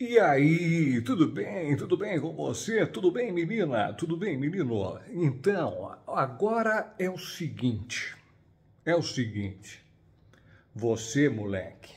E aí, tudo bem? Tudo bem com você? Tudo bem, menina? Tudo bem, menino? Então, agora é o seguinte: é o seguinte, você, moleque,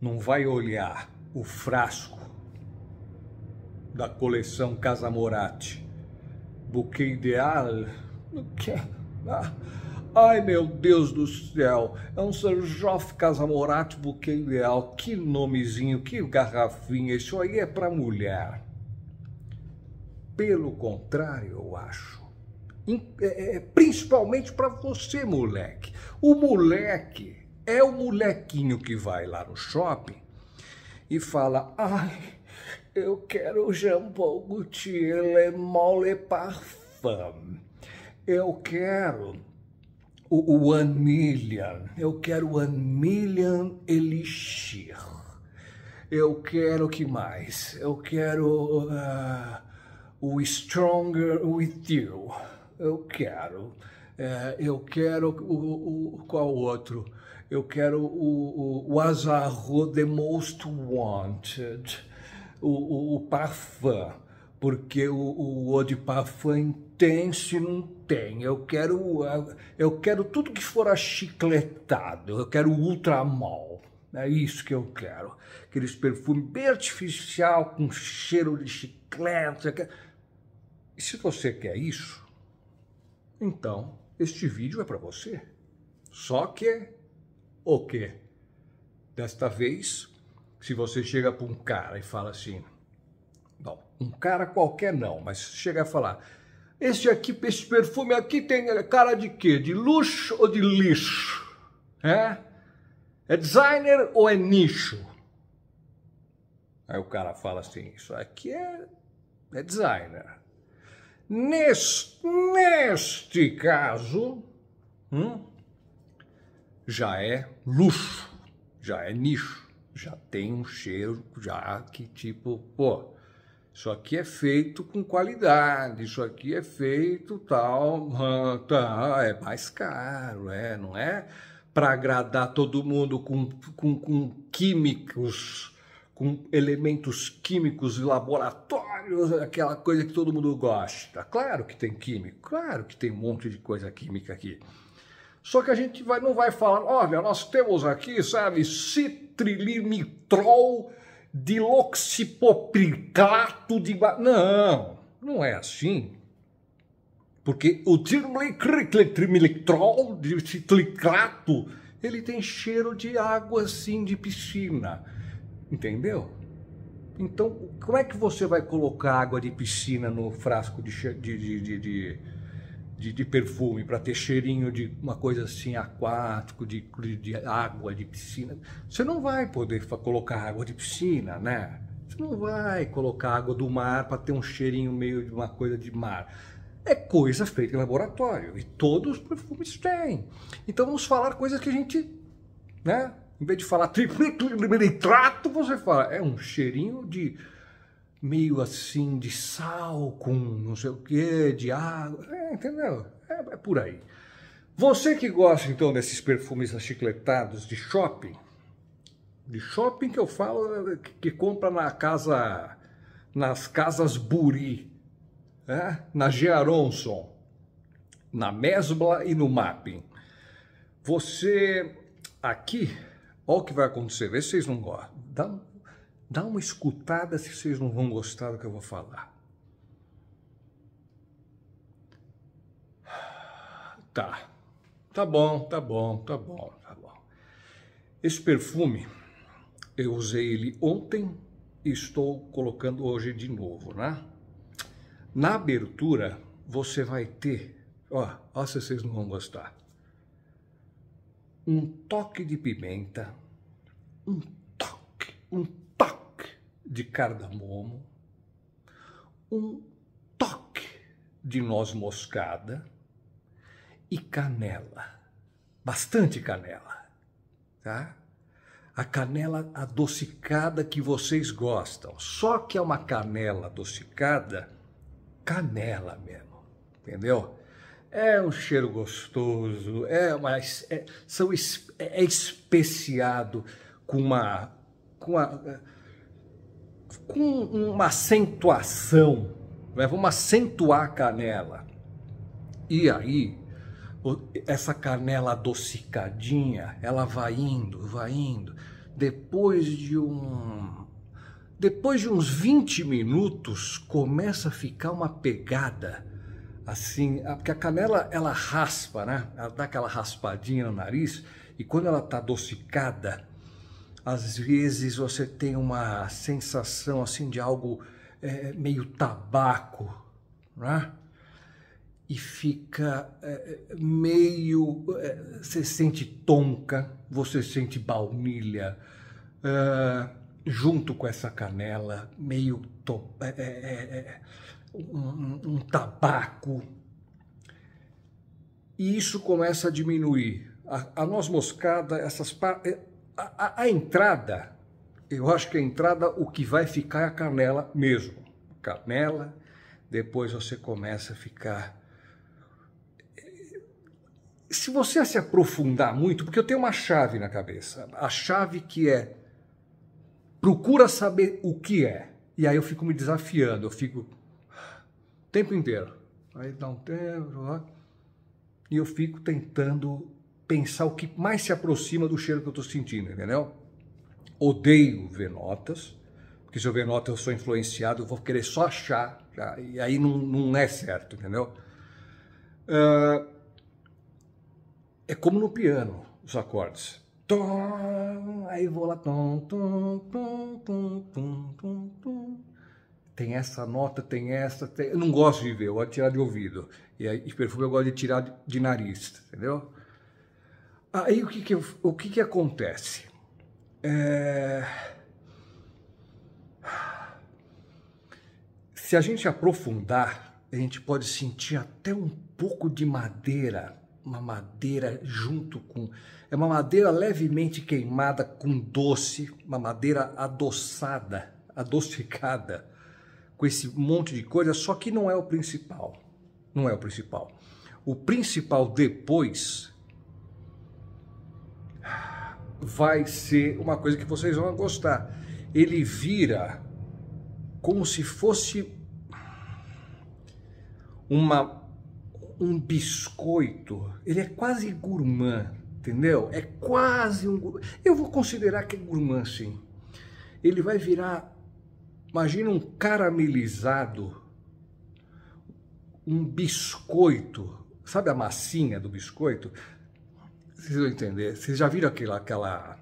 não vai olhar o frasco da coleção Casa Morati, Ideal, no que? Ah, Ai meu Deus do céu, é um Sanjof Casamorato Buquê Ideal, que nomezinho, que garrafinha, isso aí é para mulher. Pelo contrário, eu acho. É, é, é, principalmente para você, moleque. O moleque é o molequinho que vai lá no shopping e fala: Ai, eu quero Jean-Paul Gaultier Le Mole Parfum. Eu quero o, o Million. Eu quero o Million elixir. Eu quero o que mais? Eu quero uh, o stronger with you. Eu quero. Eh, eu quero o, o, qual outro? Eu quero o, o, o Azarro The Most Wanted, o, o, o Parfum, porque o, o Eau de Parfum intenso não tem, eu quero, eu quero tudo que for achicletado, eu quero ultramol. É isso que eu quero. Aqueles perfume bem artificial, com cheiro de chiclete. E se você quer isso, então este vídeo é para você. Só que o que? Desta vez, se você chega para um cara e fala assim, bom, um cara qualquer não, mas chega a falar, esse aqui, esse perfume aqui tem cara de quê? De luxo ou de lixo? É? É designer ou é nicho? Aí o cara fala assim, isso aqui é, é designer. Neste, neste caso, hum, já é luxo, já é nicho, já tem um cheiro, já que tipo, pô, isso aqui é feito com qualidade, isso aqui é feito tal, hum, tá, é mais caro, é, não é para agradar todo mundo com, com, com químicos, com elementos químicos de laboratório, aquela coisa que todo mundo gosta. Claro que tem químico, claro que tem um monte de coisa química aqui. Só que a gente vai, não vai falar, olha, nós temos aqui, sabe, citrilimitrol diloxipopricato de... Não, não é assim. Porque o trimilitrol de ciclicato, ele tem cheiro de água assim, de piscina. Entendeu? Então, como é que você vai colocar água de piscina no frasco de, de, de, de de, de perfume, para ter cheirinho de uma coisa assim aquático, de, de água, de piscina. Você não vai poder colocar água de piscina, né? Você não vai colocar água do mar para ter um cheirinho meio de uma coisa de mar. É coisa feita em laboratório e todos os perfumes têm. Então vamos falar coisas que a gente, né? Em vez de falar triplo nitrato, você fala é um cheirinho de meio assim de sal com não sei o que, de água, é, entendeu? É, é, por aí. Você que gosta então desses perfumes achicletados de shopping, de shopping que eu falo que, que compra na casa, nas casas Buri, é, na Gearonson, na Mesbla e no Mapping. Você aqui, olha o que vai acontecer, vê se vocês não gostam. Dá, Dá uma escutada se vocês não vão gostar do que eu vou falar. Tá. Tá bom, tá bom, tá bom, tá bom. Esse perfume, eu usei ele ontem e estou colocando hoje de novo, né? Na abertura, você vai ter, ó, ó se vocês não vão gostar, um toque de pimenta, um toque, um de cardamomo, um toque de noz moscada e canela, bastante canela, tá? A canela adocicada que vocês gostam. Só que é uma canela adocicada, canela mesmo, entendeu? É um cheiro gostoso, é uma, é, são, é, é especiado com uma, com uma com uma acentuação, né? vamos acentuar a canela. E aí, essa canela adocicadinha, ela vai indo, vai indo. Depois de um depois de uns 20 minutos começa a ficar uma pegada assim, porque a canela ela raspa, né? Ela dá aquela raspadinha no nariz e quando ela tá adocicada, às vezes você tem uma sensação assim de algo é, meio tabaco, né? E fica é, meio. É, você sente tonca, você sente baunilha, é, junto com essa canela, meio to, é, é, um, um tabaco. E isso começa a diminuir. A, a noz moscada, essas partes a, a, entrada, eu acho que a entrada, o que vai ficar é a canela mesmo. Canela, depois você começa a ficar. Eh, se você se aprofundar muito, porque eu tenho uma chave na cabeça, a chave que é procura saber o que é. E aí eu fico me desafiando, eu fico o tempo inteiro. Aí dá um tempo, e eu fico tentando pensar o que mais se aproxima do cheiro que eu estou sentindo, entendeu? Odeio ver notas, porque se eu ver notas eu sou influenciado, eu vou querer só achar, e aí não, não é certo, entendeu? Uh, é como no piano, os acordes. Tom, aí vou lá. Tom, tom, tom, tom, tom, tom, tom. Tem essa nota, tem essa. Tem... Eu não gosto de ver, eu gosto de tirar de ouvido. E, aí, e perfume eu gosto de tirar de, de nariz, entendeu? Aí o que, que, o que, que acontece? É... Se a gente aprofundar, a gente pode sentir até um pouco de madeira, uma madeira junto com. É uma madeira levemente queimada com doce, uma madeira adoçada, adocicada, com esse monte de coisa, só que não é o principal. Não é o principal. O principal depois vai ser uma coisa que vocês vão gostar. Ele vira como se fosse uma um biscoito. Ele é quase gourmand, entendeu? É quase um gourmand. Eu vou considerar que é gourmand sim. Ele vai virar imagina um caramelizado, um biscoito. Sabe a massinha do biscoito? Vocês vão entender. Vocês já viram aquela. aquela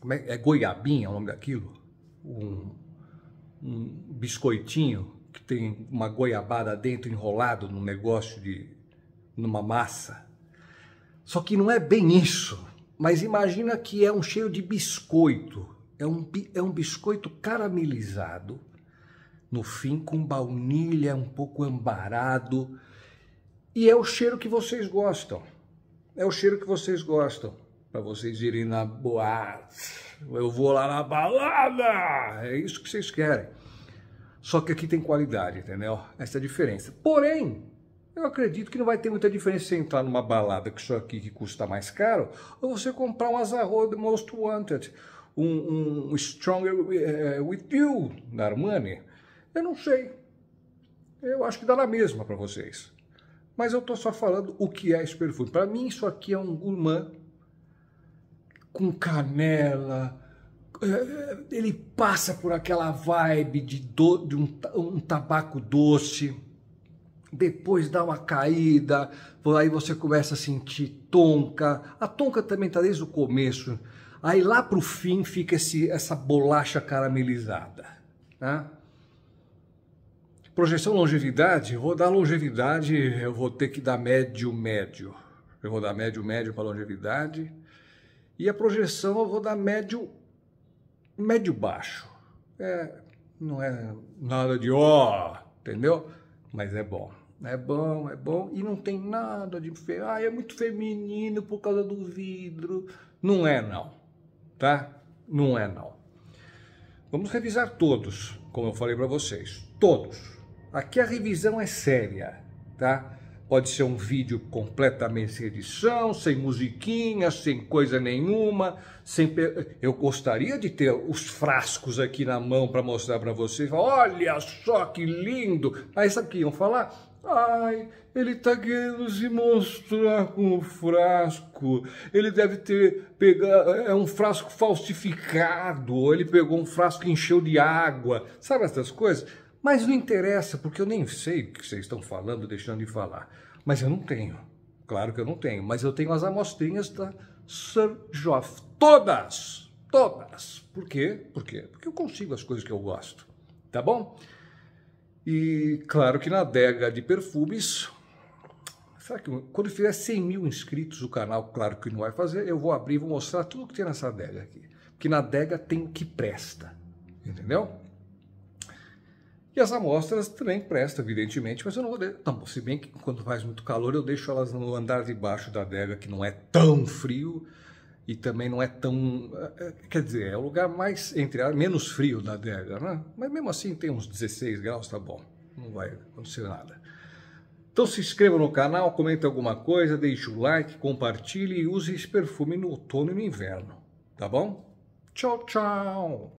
como é, é goiabinha o nome daquilo? Um, um biscoitinho que tem uma goiabada dentro enrolado num negócio de. numa massa. Só que não é bem isso. Mas imagina que é um cheiro de biscoito. É um, é um biscoito caramelizado, no fim com baunilha, um pouco ambarado. E é o cheiro que vocês gostam é o cheiro que vocês gostam. Para vocês irem na boate, eu vou lá na balada, é isso que vocês querem. Só que aqui tem qualidade, entendeu? Essa é a diferença. Porém, eu acredito que não vai ter muita diferença você entrar numa balada que isso aqui que custa mais caro, ou você comprar um Azarro The Most Wanted, um, um Stronger eh, With You da Armani. Eu não sei. Eu acho que dá na mesma para vocês. Mas eu estou só falando o que é esse perfume. Para mim, isso aqui é um gourmand com canela. É, é, ele passa por aquela vibe de, do, de um, um tabaco doce depois dá uma caída, aí você começa a sentir tonca. A tonca também está desde o começo. Aí lá para o fim fica esse, essa bolacha caramelizada. Né? Projeção longevidade, vou dar longevidade, eu vou ter que dar médio médio. Eu vou dar médio médio para longevidade. E a projeção eu vou dar médio médio baixo. É, não é nada de ó, oh, entendeu? Mas é bom. É bom, é bom e não tem nada de feio. Ah, é muito feminino por causa do vidro. Não é não, tá? Não é não. Vamos revisar todos, como eu falei para vocês, todos. Aqui a revisão é séria, tá? Pode ser um vídeo completamente sem edição, sem musiquinha, sem coisa nenhuma. Sem Eu gostaria de ter os frascos aqui na mão para mostrar para vocês. Olha só que lindo! Aí sabe o que iam falar? Ai, ele está querendo se mostrar com o frasco. Ele deve ter pegado. É um frasco falsificado. Ele pegou um frasco e encheu de água. Sabe essas coisas? Mas não interessa, porque eu nem sei o que vocês estão falando, deixando de falar. Mas eu não tenho. Claro que eu não tenho, mas eu tenho as amostrinhas da Sir Joff. Todas! Todas! Por quê? Por quê? Porque eu consigo as coisas que eu gosto. Tá bom? E claro que na adega de perfumes. Será que quando fizer 100 mil inscritos o canal, claro que não vai fazer, eu vou abrir e vou mostrar tudo que tem nessa adega aqui. Porque na adega tem o que presta. Entendeu? E as amostras também prestam, evidentemente, mas eu não vou. Então, se bem que quando faz muito calor, eu deixo elas no andar de baixo da adega, que não é tão frio e também não é tão. Eh, eh, quer dizer, é o lugar mais, entre a, menos frio da adega, né? Mas mesmo assim tem uns 16 graus, tá bom. Não vai acontecer nada. Então se inscreva no canal, comente alguma coisa, deixe o like, compartilhe e use esse perfume no outono e no inverno, tá bom? Tchau, tchau!